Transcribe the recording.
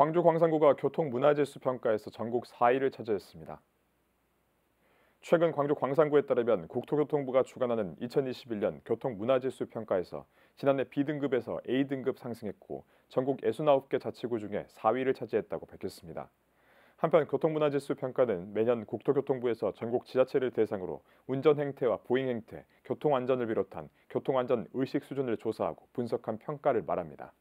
광주 광산구가 교통문화지수 평가에서 전국 4위를 차지했습니다. 최근 광주 광산구에 따르면 국토교통부가 주관하는 2021년 교통문화지수 평가에서 지난해 B등급에서 A등급 상승했고 전국 69개 자치구 중에 4위를 차지했다고 밝혔습니다. 한편 교통문화지수 평가는 매년 국토교통부에서 전국 지자체를 대상으로 운전 행태와 보행 행태, 교통안전을 비롯한 교통안전 의식 수준을 조사하고 분석한 평가를 말합니다.